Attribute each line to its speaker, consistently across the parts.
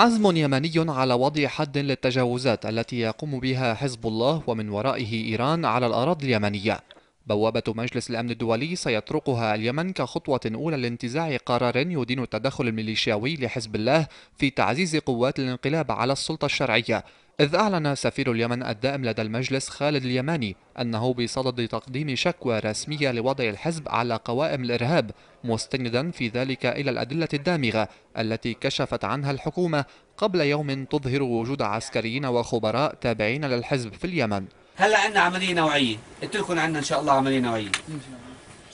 Speaker 1: عزم يمني على وضع حد للتجاوزات التي يقوم بها حزب الله ومن ورائه إيران على الأراضي اليمنية بوابة مجلس الأمن الدولي سيطرقها اليمن كخطوة أولى لانتزاع قرار يدين التدخل الميليشياوي لحزب الله في تعزيز قوات الانقلاب على السلطة الشرعية إذ أعلن سفير اليمن الدائم لدى المجلس خالد اليماني أنه بصدد تقديم شكوى رسمية لوضع الحزب على قوائم الإرهاب مستندا في ذلك إلى الأدلة الدامغة التي كشفت عنها الحكومة قبل يوم تظهر وجود عسكريين وخبراء تابعين للحزب في اليمن هلا عندنا عملية نوعية قلت لكم عندنا إن شاء الله عملية نوعية إن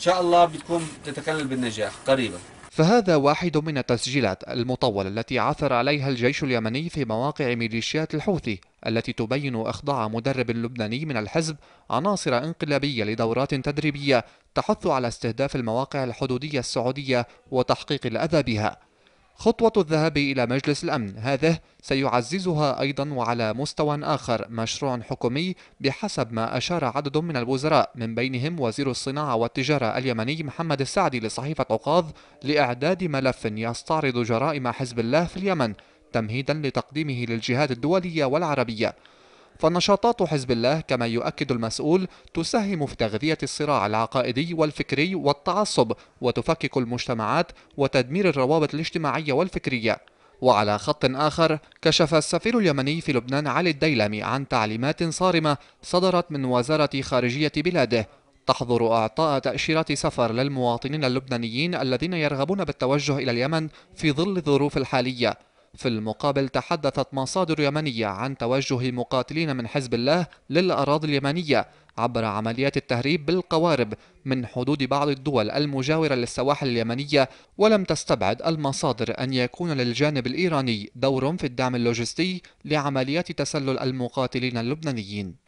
Speaker 1: شاء الله بتكون تتكلل بالنجاح قريبا فهذا واحد من التسجيلات المطولة التي عثر عليها الجيش اليمني في مواقع ميليشيات الحوثي التي تبين إخضاع مدرب لبناني من الحزب عناصر انقلابية لدورات تدريبية تحث على استهداف المواقع الحدودية السعودية وتحقيق الأذى بها خطوة الذهاب إلى مجلس الأمن هذه سيعززها أيضا وعلى مستوى آخر مشروع حكومي بحسب ما أشار عدد من الوزراء من بينهم وزير الصناعة والتجارة اليمني محمد السعدي لصحيفة عكاظ لإعداد ملف يستعرض جرائم حزب الله في اليمن تمهيدا لتقديمه للجهات الدولية والعربية فنشاطات حزب الله كما يؤكد المسؤول تساهم في تغذية الصراع العقائدي والفكري والتعصب وتفكك المجتمعات وتدمير الروابط الاجتماعية والفكرية وعلى خط آخر كشف السفير اليمني في لبنان علي الديلمي عن تعليمات صارمة صدرت من وزارة خارجية بلاده تحظر إعطاء تأشيرات سفر للمواطنين اللبنانيين الذين يرغبون بالتوجه إلى اليمن في ظل الظروف الحالية في المقابل تحدثت مصادر يمنية عن توجه مقاتلين من حزب الله للأراضي اليمنية عبر عمليات التهريب بالقوارب من حدود بعض الدول المجاورة للسواحل اليمنية ولم تستبعد المصادر أن يكون للجانب الإيراني دور في الدعم اللوجستي لعمليات تسلل المقاتلين اللبنانيين